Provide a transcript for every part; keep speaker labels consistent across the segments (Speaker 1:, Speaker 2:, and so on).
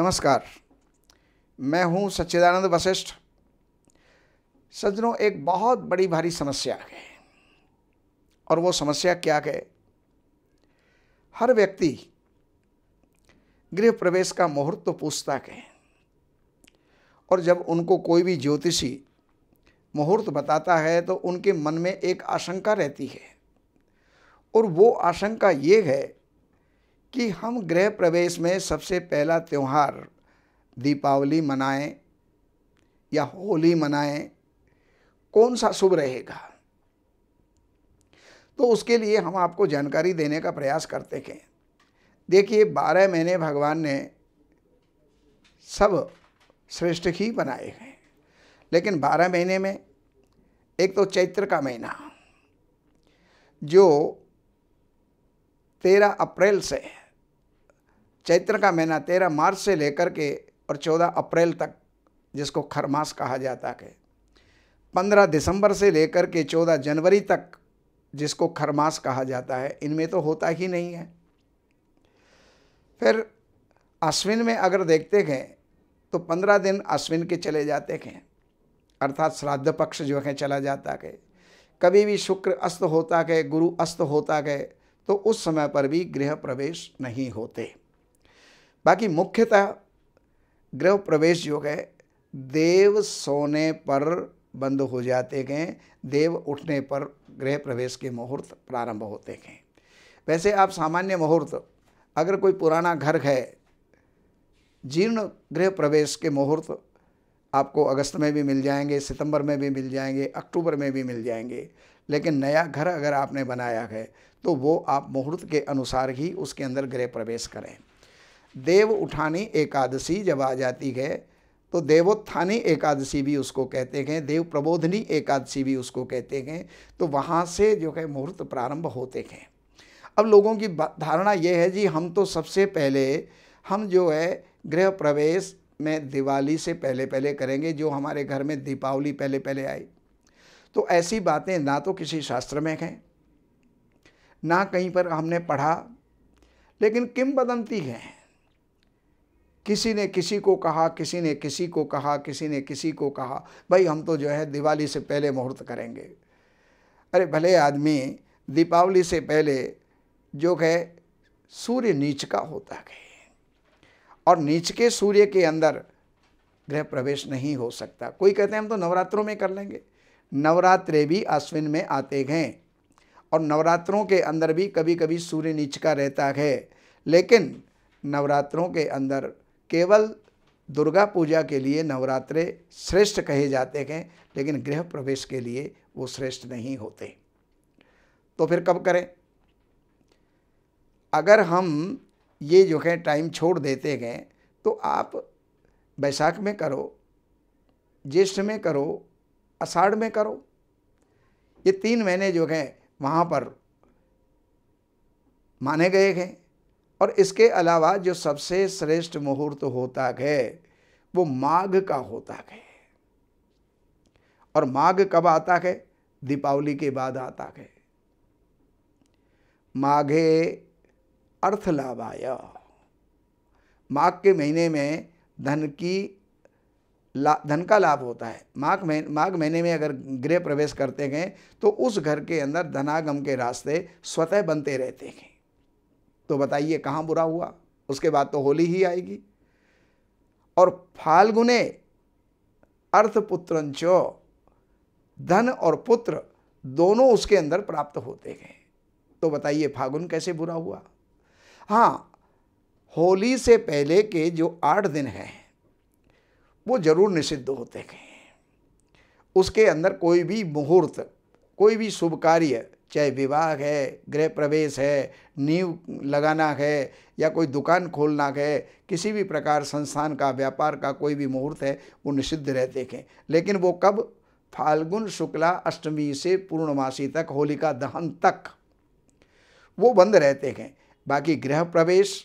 Speaker 1: नमस्कार मैं हूं सच्चिदानंद वशिष्ठ सज्जनों एक बहुत बड़ी भारी समस्या है और वो समस्या क्या है हर व्यक्ति गृह प्रवेश का मुहूर्त तो पूछता है और जब उनको कोई भी ज्योतिषी मुहूर्त बताता है तो उनके मन में एक आशंका रहती है और वो आशंका ये है कि हम गृह प्रवेश में सबसे पहला त्यौहार दीपावली मनाएं या होली मनाएं कौन सा शुभ रहेगा तो उसके लिए हम आपको जानकारी देने का प्रयास करते हैं देखिए बारह महीने भगवान ने सब श्रेष्ठ ही बनाए हैं लेकिन बारह महीने में एक तो चैत्र का महीना जो तेरह अप्रैल से है चैत्र का महीना तेरह मार्च से लेकर के और चौदह अप्रैल तक जिसको खरमास कहा जाता है पंद्रह दिसंबर से लेकर के चौदह जनवरी तक जिसको खरमास कहा जाता है इनमें तो होता ही नहीं है फिर अश्विन में अगर देखते हैं तो पंद्रह दिन अश्विन के चले जाते हैं अर्थात श्राद्ध पक्ष जो है चला जाता है कभी भी शुक्र अस्त होता है गुरु अस्त होता है तो उस समय पर भी गृह प्रवेश नहीं होते बाकी मुख्यतः गृह प्रवेश योग है देव सोने पर बंद हो जाते हैं देव उठने पर गृह प्रवेश के मुहूर्त प्रारंभ होते हैं वैसे आप सामान्य मुहूर्त अगर कोई पुराना घर है जीर्ण गृह प्रवेश के मुहूर्त आपको अगस्त में भी मिल जाएंगे सितंबर में भी मिल जाएंगे अक्टूबर में भी मिल जाएंगे लेकिन नया घर अगर आपने बनाया है तो वो आप मुहूर्त के अनुसार ही उसके अंदर गृह प्रवेश करें देव उठानी एकादशी जब आ जाती है तो देवोत्थानी एकादशी भी उसको कहते हैं देव प्रबोधनी एकादशी भी उसको कहते हैं तो वहाँ से जो है मुहूर्त प्रारंभ होते हैं अब लोगों की धारणा ये है जी हम तो सबसे पहले हम जो है गृह प्रवेश में दिवाली से पहले पहले करेंगे जो हमारे घर में दीपावली पहले पहले आई तो ऐसी बातें ना तो किसी शास्त्र में हैं ना कहीं पर हमने पढ़ा लेकिन किम बदंती हैं किसी ने किसी को कहा किसी ने किसी को कहा किसी ने किसी को कहा भाई हम तो जो है दिवाली से पहले मुहूर्त करेंगे अरे भले आदमी दीपावली से पहले जो है सूर्य नीच का होता है और नीच के सूर्य के अंदर गृह प्रवेश नहीं हो सकता कोई कहते हैं हम तो नवरात्रों में कर लेंगे नवरात्रे भी अश्विन में आते हैं और नवरात्रों के अंदर भी कभी कभी सूर्य नीच का रहता है लेकिन नवरात्रों के अंदर केवल दुर्गा पूजा के लिए नवरात्रे श्रेष्ठ कहे जाते हैं लेकिन गृह प्रवेश के लिए वो श्रेष्ठ नहीं होते तो फिर कब करें अगर हम ये जो है टाइम छोड़ देते हैं तो आप बैसाख में करो ज्येष्ठ में करो आषाढ़ में करो ये तीन महीने जो हैं वहाँ पर माने गए हैं और इसके अलावा जो सबसे श्रेष्ठ मुहूर्त होता है वो माघ का होता है और माघ कब आता है दीपावली के बाद आता है माघे अर्थ अर्थलाभाय माघ के महीने में धन की धन का लाभ होता है माघ में माघ महीने में अगर गृह प्रवेश करते हैं तो उस घर के अंदर धनागम के रास्ते स्वतः बनते रहते हैं तो बताइए कहाँ बुरा हुआ उसके बाद तो होली ही आएगी और फाल्गुने अर्थपुत्रंच धन और पुत्र दोनों उसके अंदर प्राप्त होते हैं तो बताइए फागुन कैसे बुरा हुआ हाँ होली से पहले के जो आठ दिन हैं वो जरूर निषिद्ध होते हैं उसके अंदर कोई भी मुहूर्त कोई भी शुभ कार्य चाहे विवाह है गृह प्रवेश है नींव लगाना है या कोई दुकान खोलना है किसी भी प्रकार संस्थान का व्यापार का कोई भी मुहूर्त है वो निषिद्ध रह देखें लेकिन वो कब फाल्गुन शुक्ला अष्टमी से पूर्णमासी तक होलिका दहन तक वो बंद रहते हैं बाकी गृह प्रवेश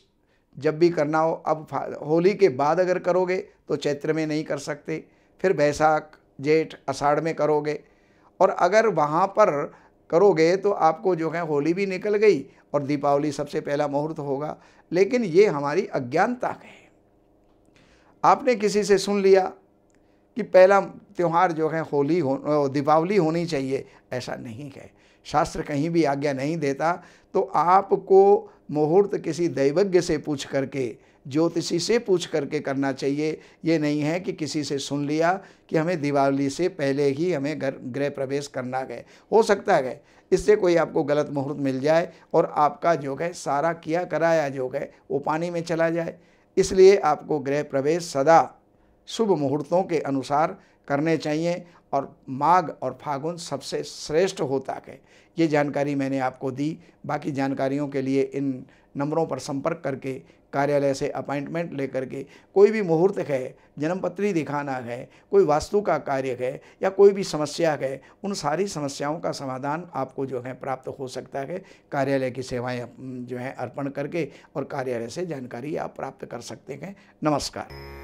Speaker 1: जब भी करना हो अब होली के बाद अगर करोगे तो चैत्र में नहीं कर सकते फिर बैसाख जेठ आषाढ़ में करोगे और अगर वहाँ पर करोगे तो आपको जो है होली भी निकल गई और दीपावली सबसे पहला मुहूर्त होगा लेकिन ये हमारी अज्ञानता है आपने किसी से सुन लिया कि पहला त्यौहार जो है होली हो दीपावली होनी चाहिए ऐसा नहीं है शास्त्र कहीं भी आज्ञा नहीं देता तो आपको मुहूर्त किसी दैवज्ञ से पूछ करके ज्योतिषी से पूछ करके करना चाहिए ये नहीं है कि किसी से सुन लिया कि हमें दिवाली से पहले ही हमें घर गृह प्रवेश करना है हो सकता है इससे कोई आपको गलत मुहूर्त मिल जाए और आपका जो है सारा किया कराया जो है वो पानी में चला जाए इसलिए आपको गृह प्रवेश सदा शुभ मुहूर्तों के अनुसार करने चाहिए और माघ और फागुन सबसे श्रेष्ठ होता है ये जानकारी मैंने आपको दी बाकी जानकारियों के लिए इन नंबरों पर संपर्क करके कार्यालय से अपॉइंटमेंट लेकर के कोई भी मुहूर्त है जन्मपत्री दिखाना है कोई वास्तु का कार्य है या कोई भी समस्या है उन सारी समस्याओं का समाधान आपको जो है प्राप्त हो सकता है कार्यालय की सेवाएं जो है अर्पण करके और कार्यालय से जानकारी आप प्राप्त कर सकते हैं नमस्कार